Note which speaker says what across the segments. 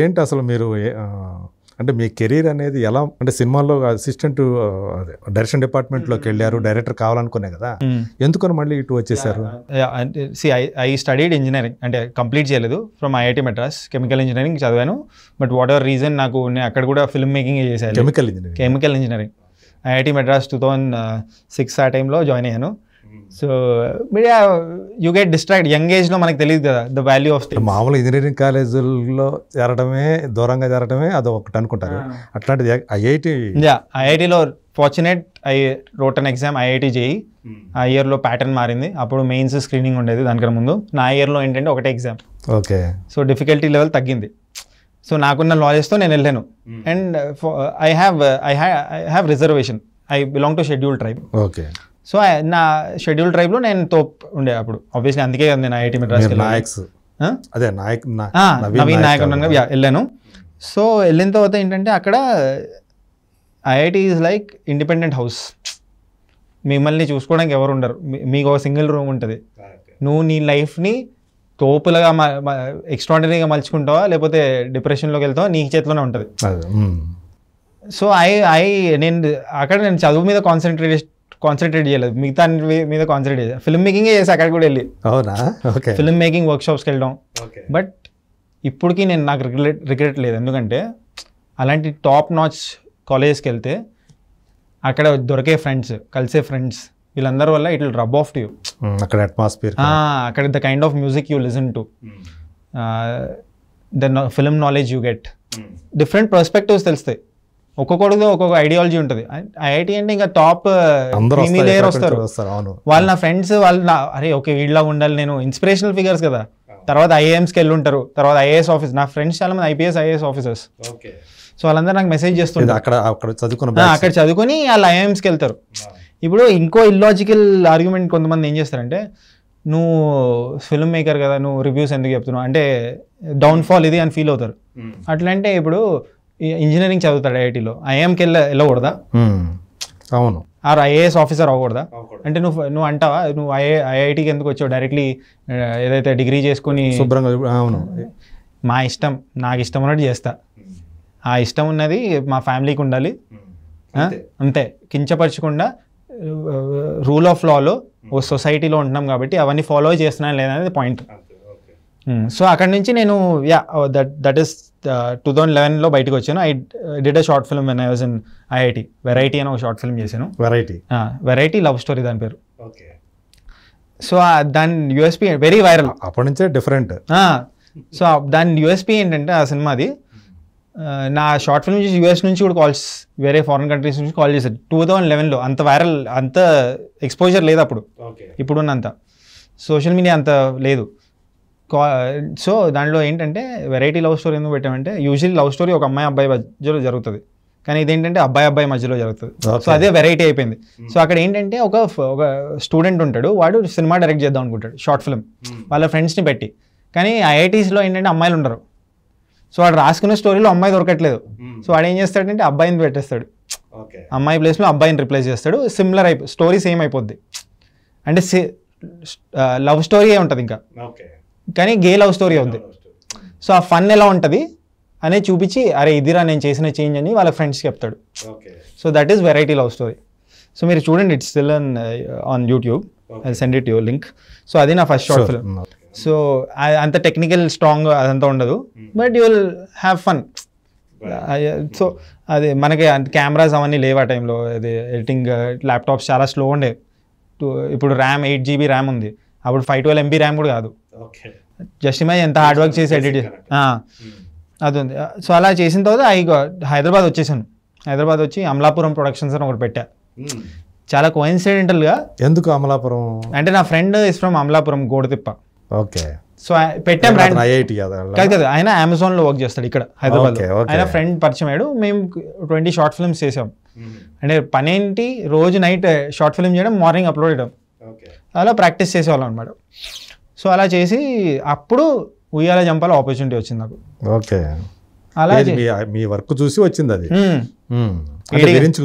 Speaker 1: ఏంటి అసలు మీరు అంటే మీ కెరీర్ అనేది ఎలా అంటే సినిమాల్లో అసిస్టెంట్ డైరెక్షన్ డిపార్ట్మెంట్లోకి వెళ్ళారు డైరెక్టర్ కావాలనుకునే కదా ఎందుకని మళ్ళీ ఇటు వచ్చేసారు
Speaker 2: see I I studied engineering అంటే కంప్లీట్ చేయలేదు from IIT Madras chemical engineering చదివాను బట్ వాట్ ఎవర్ రీజన్ నాకు నేను అక్కడ కూడా ఫిల్మ్ మేకింగ్ చేశాను chemical engineering chemical engineering IIT Madras two thousand six ఆ టైంలో జాయిన్ అయ్యాను so media
Speaker 1: you get distract young లో మనకి తెలియదు కదా ద వాల్యూ ఆఫ్ మామూలు ఇంజనీరింగ్ కాలేజీలో చేరడమే దూరంగా చేరడమే అది ఒకటి అనుకుంటారు అట్లాంటిది ఐఐటి ఐఐటిలో
Speaker 2: fortunate I wrote an exam IIT JEE e. hmm. ఆ ఇయర్లో ప్యాటర్న్ మారింది అప్పుడు మెయిన్స్ స్క్రీనింగ్ ఉండేది దానికన్నా ముందు నా ఇయర్లో ఏంటంటే ఒకటే exam okay so difficulty level తగ్గింది సో నాకున్న నాలెడ్జ్తో నేను వెళ్ళాను and I have I have reservation I belong to schedule tribe okay so నా షెడ్యూల్ లో నేను తోప్ ఉండే అప్పుడు ఆబ్వియస్లీ అందుకే నేను ఐఐటి మెడ్రాస్
Speaker 1: అదే నాయక్ నవీన్ నాయక్ ఉన్నాను
Speaker 2: వెళ్ళాను సో వెళ్ళిన తర్వాత ఏంటంటే అక్కడ IIT is like independent house మిమ్మల్ని చూసుకోవడానికి ఎవరు ఉండరు మీకు ఒక సింగిల్ రూమ్ ఉంటుంది నువ్వు నీ లైఫ్ని తోపులుగా ఎక్స్ట్రాడినరీగా మలుచుకుంటావా లేకపోతే డిప్రెషన్లోకి వెళ్తావా నీ చేతిలోనే ఉంటుంది సో ఐ ఐ నేను అక్కడ నేను చదువు మీద కాన్సన్ట్రేట్ కాన్సన్ట్రేట్ చేయలేదు మిగతా మీద కాన్సన్ట్రేట్ చేయాలి ఫిల్మ్ మేకింగ్ చేసి అక్కడికి కూడా వెళ్ళి
Speaker 1: అవునా ఓకే ఫిల్మ్
Speaker 2: మేకింగ్ వర్క్షాప్స్కి వెళ్ళడం బట్ ఇప్పటికీ నేను నాకు రిగ్రెట్ రిగ్రెట్ లేదు ఎందుకంటే అలాంటి టాప్ నాచ్ కాలేజెస్కి వెళ్తే అక్కడ దొరికే ఫ్రెండ్స్ కలిసే ఫ్రెండ్స్ వీళ్ళందరి వల్ల it will rub off to you
Speaker 1: అక్కడ అట్మాస్ఫియర్
Speaker 2: అక్కడ the kind of music you listen to the film knowledge you get different perspectives తెలుస్తాయి ఒక్కొక్కడిదో ఒక్కొక్క ఐడియాలజీ ఉంటుంది ఐఐటి అంటే ఇంకా టాప్ లేయర్ uh, వస్తారు వాళ్ళు నా ఫ్రెండ్స్ వాళ్ళు నా అరే ఓకే వీళ్ళ ఉండాలి నేను ఇన్స్పిరేషనల్ ఫిగర్స్ కదా తర్వాత ఐఏఎంస్కి వెళ్ళి ఉంటారు తర్వాత ఐఏఎస్ ఆఫీస్ నా ఫ్రెండ్స్ చాలా మంది ఐపీఎస్ ఐఏఎస్ ఆఫీసర్స్ సో వాళ్ళందరూ నాకు మెసేజ్ చేస్తుంటారు అక్కడ
Speaker 1: అక్కడ చదువుకున్న అక్కడ
Speaker 2: చదువుకొని వాళ్ళు ఐఏఎంస్కి వెళ్తారు ఇప్పుడు ఇంకో ఇల్లాజికల్ ఆర్గ్యుమెంట్ కొంతమంది ఏం చేస్తారంటే నువ్వు ఫిల్మ్ మేకర్ కదా నువ్వు రివ్యూస్ ఎందుకు చెప్తున్నావు అంటే డౌన్ఫాల్ ఇది అని ఫీల్ అవుతారు అట్లా అంటే ఇప్పుడు ఇంజనీరింగ్ చదువుతాడు ఐఐటీలో ఐఎంకి వెళ్ళ వెళ్ళకూడదా అవును ఆర్ ఐఏఎస్ ఆఫీసర్ అవ్వకూడదా అంటే నువ్వు నువ్వు అంటావా నువ్వు ఐఏ ఐఐటీకి ఎందుకు వచ్చావు డైరెక్ట్లీ ఏదైతే డిగ్రీ చేసుకుని శుభ్రంగా అవును మా ఇష్టం నాకు ఇష్టం ఉన్నట్టు చేస్తా ఆ ఇష్టం ఉన్నది మా ఫ్యామిలీకి ఉండాలి అంతే కించపరచకుండా రూల్ ఆఫ్ లాలో ఓ సొసైటీలో ఉంటున్నాం కాబట్టి అవన్నీ ఫాలో చేస్తున్నాను లేదనేది పాయింట్ సో hmm. అక్కడ నుంచి నేను yeah that that is two thousand లెవెన్లో బయటకు వచ్చాను I did a short film when I was in IIT variety అని ఒక షార్ట్ ఫిల్మ్ చేశాను వెరైటీ వెరైటీ లవ్ స్టోరీ దాని పేరు సో దాని
Speaker 1: యూఎస్పీ వెరీ వైరల్ అప్పటి నుంచే డిఫరెంట్
Speaker 2: సో ah, దాని యూఎస్పీ ఏంటంటే ఆ సినిమాది నా షార్ట్ ఫిల్మ్ చూసి యూఎస్ నుంచి కూడా కాల్స్ వేరే ఫారిన్ కంట్రీస్ నుంచి కాల్ చేశారు టూ థౌజండ్ లెవెన్లో అంత వైరల్ అంత ఎక్స్పోజర్ లేదు అప్పుడు ఇప్పుడున్నంత సోషల్ మీడియా అంత లేదు సో దాంట్లో ఏంటంటే వెరైటీ లవ్ స్టోరీ ఎందుకు పెట్టామంటే యూజువల్లీ లవ్ స్టోరీ ఒక అమ్మాయి అబ్బాయి మధ్యలో జరుగుతుంది కానీ ఇదేంటంటే అబ్బాయి అబ్బాయి మధ్యలో జరుగుతుంది సో అదే వెరైటీ అయిపోయింది సో అక్కడ ఏంటంటే ఒక ఒక స్టూడెంట్ ఉంటాడు వాడు సినిమా డైరెక్ట్ చేద్దాం అనుకుంటాడు షార్ట్ ఫిల్మ్ వాళ్ళ ఫ్రెండ్స్ని పెట్టి కానీ ఐఐటీస్లో ఏంటంటే అమ్మాయిలు ఉండరు సో వాడు రాసుకున్న స్టోరీలో అమ్మాయి దొరకట్లేదు సో వాడు ఏం చేస్తాడంటే అబ్బాయిని పెట్టేస్తాడు అమ్మాయి ప్లేస్లో అబ్బాయిని రిప్లేస్ చేస్తాడు సిమిలర్ అయిపో స్టోరీ సేమ్ అయిపోద్ది అంటే లవ్ స్టోరీ ఉంటుంది ఇంకా కానీ గే లవ్ స్టోరీ ఉంది సో ఆ ఫన్ ఎలా ఉంటుంది అనే చూపించి అరే ఇదిరా నేను చేసిన చేంజ్ అని వాళ్ళ ఫ్రెండ్స్ చెప్తాడు so that is variety love story so మీరు చూడండి it's still on on YouTube I send it your link so అది నా first short film mm. So అంత టెక్నికల్ స్ట్రాంగ్ అదంతా ఉండదు but you will have fun so అది మనకి cameras అవన్నీ లేవు ఆ టైంలో అది ఎడిటింగ్ ల్యాప్టాప్స్ uh, చాలా స్లో ఉండే ఇప్పుడు ర్యామ్ ఎయిట్ జీబీ ర్యామ్ ఉంది అప్పుడు ఫైవ్ ట్వెల్వ్ ఎంబీ ర్యామ్ కూడా కాదు జస్ట్ ఇమేజ్ ఎంత హార్డ్ వర్క్ చేసి ఎడిట్ ah. hmm. అది ఉంది సో అలా చేసిన తర్వాత ఐ హైదరాబాద్ వచ్చేసాను హైదరాబాద్ వచ్చి అమలాపురం ప్రొడక్షన్స్ అని ఒకటి పెట్టా hmm. చాలా కోయిన్సిడెంటల్గా
Speaker 1: ఎందుకు అమలాపురం
Speaker 2: అంటే నా ఫ్రెండ్ ఇస్ ఫ్రమ్ అమలాపురం గోడతిప్ప ఓకే సో పెట్టాం బ్రాండ్ ఐఐటి కాదు కాదు ఆయన అమెజాన్లో వర్క్ చేస్తాడు ఇక్కడ హైదరాబాద్ ఆయన ఫ్రెండ్ పరిచయం అయ్యాడు మేము ట్వంటీ షార్ట్ ఫిల్మ్స్ చేసాం hmm. అంటే పనేంటి రోజు నైట్ షార్ట్ ఫిల్మ్ చేయడం మార్నింగ్ అప్లోడ్ చేయడం అలా ప్రాక్టీస్ చేసేవాళ్ళం అనమాట సో అలా చేసి అప్పుడు ఉయ్యాల జంపాల ఆపర్చునిటీ వచ్చింది నాకు
Speaker 1: ఓకే అలా మీ వర్క్ చూసి వచ్చింది అది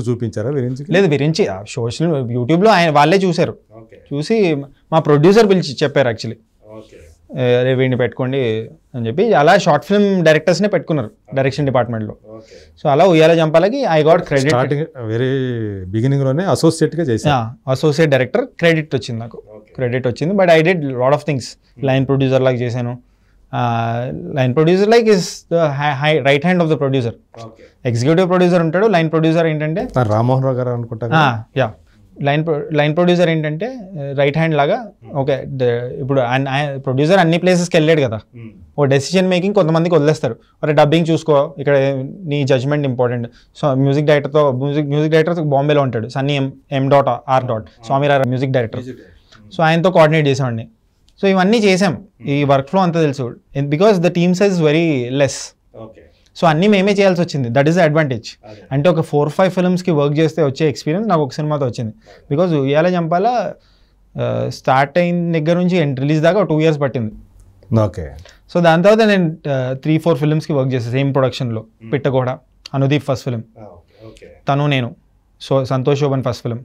Speaker 1: చూపించారా విరించి
Speaker 2: లేదు విరించి సోషల్ యూట్యూబ్లో ఆయన వాళ్ళే చూశారు చూసి మా ప్రొడ్యూసర్ పిలిచి చెప్పారు యాక్చువల్లీ అరే వీడిని పెట్టుకోండి అని చెప్పి అలా షార్ట్ ఫిల్మ్ డైరెక్టర్స్నే పెట్టుకున్నారు డైరెక్షన్ డిపార్ట్మెంట్లో సో అలా ఉయ్యాల జంపాలకి ఐ గాట్ క్రెడిట్
Speaker 1: వెరీ బిగినింగ్లోనే అసోసియేట్గా చేసా
Speaker 2: అసోసియేట్ డైరెక్టర్ క్రెడిట్ వచ్చింది నాకు క్రెడిట్ వచ్చింది but I did lot of things line producer లాగా చేశాను line producer like is high right hand of the producer executive producer ఉంటాడు లైన్ ప్రొడ్యూసర్ ఏంటంటే రామ్మోహన్ రావు గారు అనుకుంటా యా లైన్ లైన్ ప్రొడ్యూసర్ ఏంటంటే రైట్ హ్యాండ్ లాగా hmm. ఓకే ఇప్పుడు ప్రొడ్యూసర్ అన్ని ప్లేసెస్కి వెళ్ళాడు కదా hmm. ఓ డెసిషన్ మేకింగ్ కొంతమందికి వదిలేస్తారు అరే డబ్బింగ్ చూసుకో ఇక్కడ నీ జడ్జ్మెంట్ ఇంపార్టెంట్ సో మ్యూజిక్ డైరెక్టర్తో మ్యూజిక్ మ్యూజిక్ డైరెక్టర్ బాంబేలో ఉంటాడు Sunny M M dot R dot స్వామిరా మ్యూజిక్ డైరెక్టర్ సో ఆయనతో కోఆర్డినేట్ చేసామండి సో ఇవన్నీ చేసాం hmm. ఈ వర్క్ ఫ్లో అంతా తెలుసు because the team size very less okay so అన్నీ మేమే చేయాల్సి వచ్చింది దట్ ఈస్ అడ్వాంటేజ్ అంటే ఒక ఫోర్ ఫైవ్ ఫిల్మ్స్కి వర్క్ చేస్తే వచ్చే ఎక్స్పీరియన్స్ నాకు ఒక సినిమాతో వచ్చింది బికాజ్ ఉయ్యాల చంపాల స్టార్ట్ అయిన దగ్గర నుంచి రిలీజ్ దాకా టూ ఇయర్స్ పట్టింది ఓకే సో దాని తర్వాత నేను త్రీ ఫోర్ ఫిల్మ్స్కి వర్క్ చేస్తాను సేమ్ ప్రొడక్షన్లో పిట్టగోడ అనుదీప్ ఫస్ట్ ఫిలిం తను నేను so Santosh Sobhan first film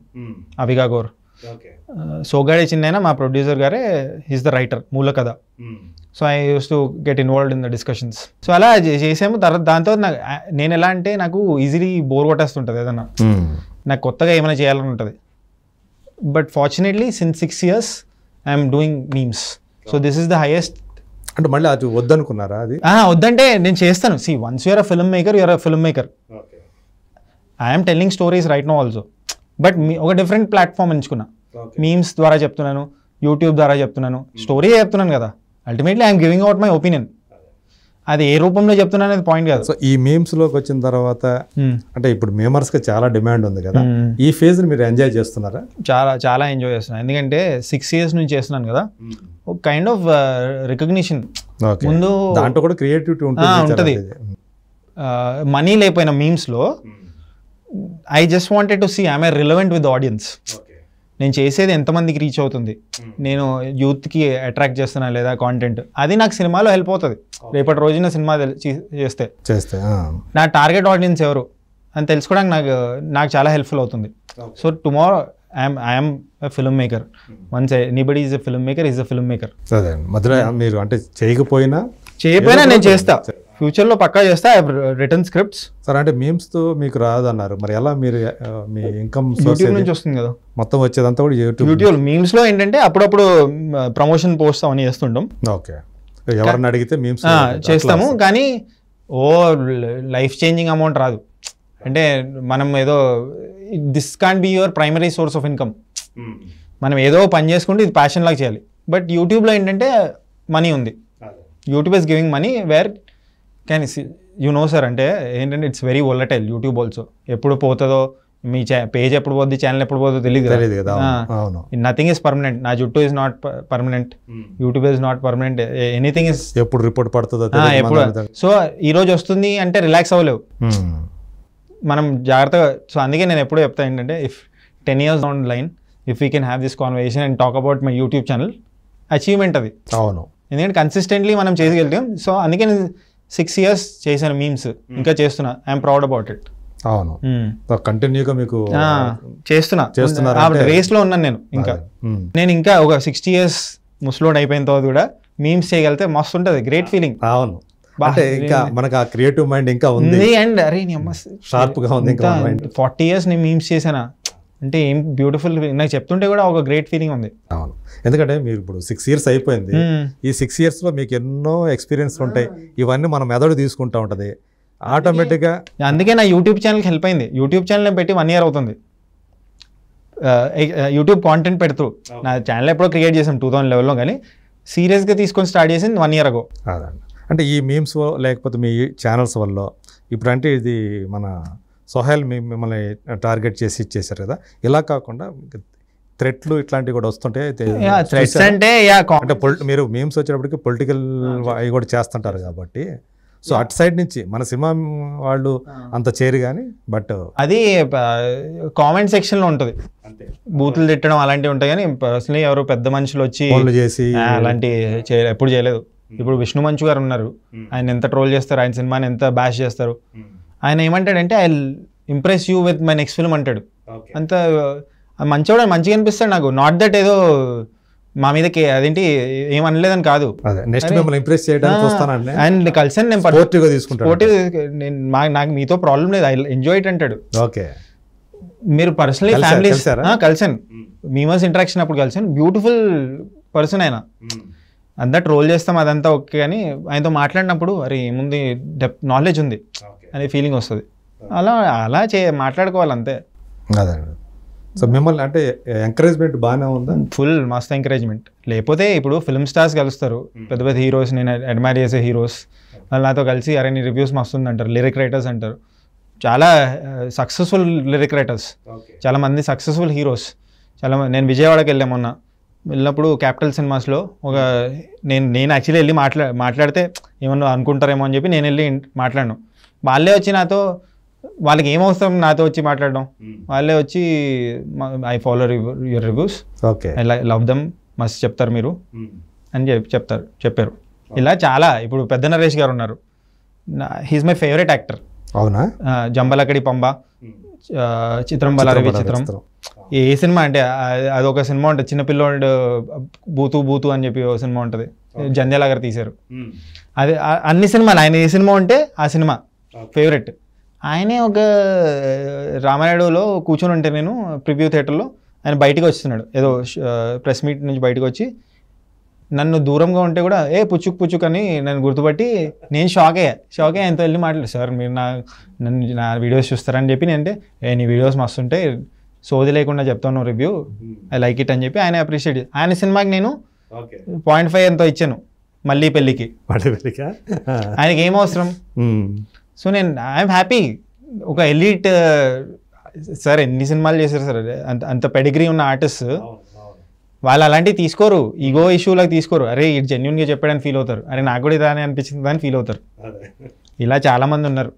Speaker 2: అవిగా గోర్ సోగాడే అయినా మా ప్రొడ్యూసర్ గారే హీస్ ద రైటర్ మూల కథ hmm. So I use to get involved in the discussions so అలా చేసాము తర్వాత దాంతో నాకు నేను ఎలా అంటే నాకు ఈజీలీ బోర్ కొట్టేస్తుంటుంది ఏదన్నా hmm. నాకు కొత్తగా ఏమైనా చేయాలని ఉంటుంది but fortunately since six years I'm doing memes
Speaker 1: so this is the highest అంటే మళ్ళీ అది వద్దనుకున్నారా అది
Speaker 2: వద్దంటే నేను చేస్తాను see once you're a film maker you're a film maker I'm telling stories right no also but మీ ఒక డిఫరెంట్ ప్లాట్ఫామ్ ఎంచుకున్నా మీమ్స్ ద్వారా చెప్తున్నాను యూట్యూబ్ ద్వారా చెప్తున్నాను
Speaker 1: స్టోరీ చెప్తున్నాను కదా ultimately I'm giving out my opinion అది ఏ రూపంలో చెప్తున్నా అనేది పాయింట్ కాదు సో ఈ మీమ్స్ లోకి వచ్చిన తర్వాత అంటే ఇప్పుడు మేమర్స్ కి చాలా డిమాండ్ ఉంది కదా ఈ ఫేజ్ మీరు ఎంజాయ్ చేస్తున్నారా
Speaker 2: చాలా చాలా ఎంజాయ్ చేస్తున్నా ఎందుకంటే సిక్స్ ఇయర్స్ నుంచి చేస్తున్నాను కదా ఒక కైండ్ ఆఫ్ రికగ్నిషన్
Speaker 1: ముందు దాంట్లో కూడా క్రియేటివిటీ ఉంటుంది
Speaker 2: మనీ లేకపోయినా మీమ్స్ లో I just wanted to see I'm I relevant with audience నేను చేసేది ఎంతమందికి రీచ్ అవుతుంది hmm. నేను యూత్కి అట్రాక్ట్ చేస్తున్నా లేదా కాంటెంట్ అది నాకు సినిమాలో హెల్ప్ అవుతుంది రేపటి రోజున సినిమా చేస్తే చేస్తే నా టార్గెట్ ఆడియన్స్ ఎవరు అని తెలుసుకోవడానికి నాకు నాకు చాలా హెల్ప్ఫుల్ అవుతుంది so tomorrow I'm I'm film maker once anybody is a film maker is a film
Speaker 1: maker అదే మీరు అంటే చేయకపోయినా చేయకపోయినా నేను చేస్తా ఫ్యూచర్లో పక్కా చేస్తే రిటర్న్ స్క్రిప్ట్స్ సార్ అంటే మీమ్స్తో మీకు రాదన్నారు మరి ఎలా మీరు మీ ఇన్కమ్ యూట్యూబ్ నుంచి వస్తుంది కదా మొత్తం వచ్చేదంతా కూడా యూట్యూబ్ యూట్యూబ్ మీమ్స్లో ఏంటంటే అప్పుడప్పుడు ప్రమోషన్
Speaker 2: పోస్తాం అని చేస్తుంటాం
Speaker 1: ఓకే ఎవరిని అడిగితే మీమ్స్ చేస్తాము
Speaker 2: కానీ ఓ లైఫ్ చేంజింగ్ అమౌంట్ రాదు అంటే మనం ఏదో this can be your primary source of income మనం ఏదో పని చేసుకుంటే ఇది ప్యాషన్ లాగా చేయాలి బట్ యూట్యూబ్లో ఏంటంటే మనీ ఉంది YouTube is giving money where కానీ యు నో సార్ అంటే ఏంటంటే it's very volatile YouTube also ఎప్పుడు పోతుందో మీ పేజ్ ఎప్పుడు పోద్ది ఛానల్ ఎప్పుడు పోతుందో తెలియదు తెలియదు కదా అవును నథింగ్ ఇస్ పర్మనెంట్ నా జుట్టు is not permanent YouTube is not permanent anything
Speaker 1: is ఎప్పుడు రిపోర్ట్ పడుతుందో ఎప్పుడు
Speaker 2: సో ఈ రోజు వస్తుంది అంటే రిలాక్స్ అవ్వలేవు hmm. మనం జాగ్రత్తగా సో అందుకే నేను ఎప్పుడు చెప్తా ఏంటంటే if ten years on line if you can have this conversation and talk about my YouTube channel achievement అది అవును ఎందుకంటే కన్సిస్టెంట్లీ మనం చేసుకెళ్తాం సో అందుకే సిక్స్ ఇయర్స్ చేశాను మీమ్స్ hmm. ఇంకా చేస్తున్నా ఐఎమ్ ప్రౌడ్ అబౌట్ ఇట్
Speaker 1: అవును కంటిన్యూగా hmm. మీకు చేస్తున్నా చేస్తున్నా రేస్ లో ఉన్నాను నేను ఇంకా
Speaker 2: hmm. నేను ఇంకా ఒక సిక్స్టీ ఇయర్స్ ముసలోడ్ అయిపోయిన తర్వాత కూడా మీమ్స్ చేయగలితే మస్తు ఉంటుంది గ్రేట్ ఫీలింగ్ అవును అంటే ఇంకా మనకు ఆ క్రియేటివ్ మైండ్ ఇంకా ఉంది అండ్ అరే షార్ప్ గా ఉంది ఇంకా ఫార్టీ ఇయర్స్ నేను మీమ్స్ చేశానా అంటే ఏం బ్యూటిఫుల్ నాకు చెప్తుంటే కూడా ఒక గ్రేట్ ఫీలింగ్ ఉంది అవును
Speaker 1: ఎందుకంటే మీరు ఇప్పుడు సిక్స్ ఇయర్స్ అయిపోయింది ఈ సిక్స్ ఇయర్స్లో మీకు ఎన్నో ఎక్స్పీరియన్స్ ఉంటాయి ఇవన్నీ మనం మెదడు తీసుకుంటూ ఉంటుంది ఆటోమేటిక్గా అందుకే నా యూట్యూబ్ ఛానల్కి హెల్ప్ అయింది యూట్యూబ్ ఛానల్ పెట్టి వన్ ఇయర్ అవుతుంది
Speaker 2: యూట్యూబ్ కాంటెంట్ పెడుతూ నా ఛానల్ ఎప్పుడో క్రియేట్ చేసాం టూ థౌసండ్ లెవెల్లో కానీ
Speaker 1: సీరియస్గా తీసుకొని స్టార్ట్ చేసింది వన్ ఇయర్ అగో అదండి అంటే ఈ మీమ్స్ లేకపోతే మీ ఛానల్స్ వల్ల ఇప్పుడంటే ఇది మన సొహైల్ మీ మిమ్మల్ని టార్గెట్ చేసి ఇచ్చేసారు కదా ఇలా కాకుండా థ్రెట్లు ఇట్లాంటివి కూడా వస్తుంటాయి అంటే మీరు మేమ్స్ వచ్చేటప్పటికి పొలిటికల్ అవి కూడా చేస్తుంటారు కాబట్టి సో అటు సైడ్ నుంచి మన సినిమా వాళ్ళు అంత చేరు కానీ బట్ అది కామెంట్ సెక్షన్
Speaker 2: లో ఉంటుంది బూతులు తిట్టడం అలాంటివి ఉంటాయి కానీ పర్సనలీ ఎవరు పెద్ద మనుషులు వచ్చి చేసి అలాంటి ఎప్పుడు చేయలేదు hmm. ఇప్పుడు విష్ణు మంచు గారు ఉన్నారు hmm. ఆయన ఎంత ట్రోల్ చేస్తారు ఆయన సినిమాని ఎంత బ్యాష్ చేస్తారు hmm. ఆయన ఏమంటాడంటే I impress you with my next film అంటాడు అంత మంచివాడు మంచిగా అనిపిస్తాడు నాకు నాట్ దట్ ఏదో మా మీదకి అదేంటి ఏం అనలేదని కాదు నెక్స్ట్ ఇంప్రెస్ చేయడానికి అండ్ కలిసాను నేను పోటీగా తీసుకుంటాను నాకు మీతో ప్రాబ్లం లేదు ఐ ఎంజాయ్ ఇట్ అంటాడు ఓకే మీరు పర్సనలీ ఫ్యామిలీ కలిసాను మీమర్స్ ఇంటరాక్షన్ అప్పుడు కలిసాను బ్యూటిఫుల్ పర్సన్ ఆయన అంతా ట్రోల్ చేస్తాం అదంతా ఓకే కానీ ఆయనతో మాట్లాడినప్పుడు అరే ఏముంది డెప్ నాలెడ్జ్ ఉంది అనే ఫీలింగ్ వస్తుంది అలా అలా చే మాట్లాడుకోవాలి అంతే సో మిమ్మల్ని అంటే ఎంకరేజ్మెంట్ బాగానే ఉందా ఫుల్ మస్త్ ఎంకరేజ్మెంట్ లేకపోతే ఇప్పుడు ఫిల్మ్ స్టార్స్ కలుస్తారు hmm. పెద్ద పెద్ద హీరోస్ నేను అడ్మైర్ చేసే హీరోస్ వాళ్ళు నాతో కలిసి అరే నీ రివ్యూస్ మస్తు అంటారు లిరిక్ రైటర్స్ అంటారు చాలా సక్సెస్ఫుల్ లిరిక్ రైటర్స్ చాలామంది సక్సెస్ఫుల్ హీరోస్ చాలా నేను విజయవాడకి వెళ్ళా మొన్న వెళ్ళినప్పుడు క్యాపిటల్ సినిమాస్లో ఒక నేను నేను యాక్చువల్లీ వెళ్ళి మాట్లా మాట్లాడితే ఏమన్నా అనుకుంటారేమో అని చెప్పి నేను వెళ్ళి మాట్లాడను వాళ్ళే వచ్చి నాతో వాళ్ళకి ఏమవసరం నాతో వచ్చి మాట్లాడడం వాళ్ళే వచ్చి I follow your reviews okay I love them మస్తు చెప్తారు మీరు అని చెప్పి చెప్తారు చెప్పారు ఇలా చాలా ఇప్పుడు పెద్ద నరేష్ గారు ఉన్నారు హీస్ మై ఫేవరెట్ యాక్టర్ అవునా జంబలకడి పంబ చిత్రం బలారవి చిత్రం ఏ సినిమా అంటే అదొక సినిమా ఉంటుంది చిన్నపిల్లోడు బూతు బూతు అని చెప్పి ఒక సినిమా ఉంటుంది జంధ్యాల గారు తీశారు అదే అన్ని సినిమాలు ఆయన ఏ సినిమా ఉంటే ఆ సినిమా ఫేవరెట్ ఆయనే ఒక రామారాయుడులో కూర్చొని ఉంటే నేను ప్రివ్యూ థియేటర్లో ఆయన బయటకు వస్తున్నాడు ఏదో ప్రెస్ మీట్ నుంచి బయటకు వచ్చి నన్ను దూరంగా ఉంటే కూడా ఏ పుచ్చుక్ పుచ్చుక్ అని నన్ను గుర్తుపట్టి నేను షాక్ అయ్యా షాక్ అయ్యా ఆయనతో వెళ్ళి మాట్లాడు సార్ మీరు నా నన్ను నా వీడియోస్ చూస్తారని చెప్పి నేను అంటే ఏ నీ వీడియోస్ మస్తు ఉంటే సోది లేకుండా చెప్తాను review hmm. I like it అని చెప్పి ఆయన అప్రిషియేట్ ఆయన సినిమాకి నేను పాయింట్ ఫైవ్ ఎంతో ఇచ్చాను మళ్ళీ పెళ్ళికి మళ్ళీ పెళ్ళికి ఆయనకి ఏం అవసరం hmm. సో నేను ఐఎమ్ హ్యాపీ ఒక ఎలీట్ uh, సార్ ఎన్ని సినిమాలు చేశారు సార్ అంత అంత పెడిగ్రీ ఉన్న ఆర్టిస్ట్ వాళ్ళు అలాంటివి తీసుకోరు ఈగో ఇష్యూలకు తీసుకోరు అరే ఇది జెన్యున్గా చెప్పాడని ఫీల్ అవుతారు అరే నాకు కూడా ఇదాని అనిపించింది అని ఫీల్ అవుతారు ఇలా చాలామంది ఉన్నారు